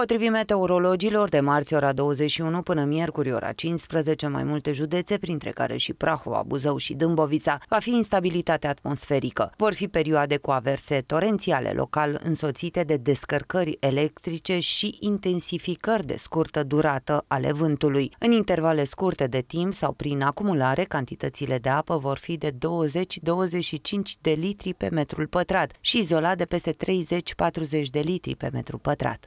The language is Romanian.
Potrivit meteorologilor, de marți ora 21 până miercuri ora 15, mai multe județe, printre care și Prahova, Buzău și Dâmbovița, va fi instabilitate atmosferică. Vor fi perioade cu averse torențiale local însoțite de descărcări electrice și intensificări de scurtă durată ale vântului. În intervale scurte de timp sau prin acumulare, cantitățile de apă vor fi de 20-25 de litri pe metru pătrat și izolat de peste 30-40 de litri pe metru pătrat.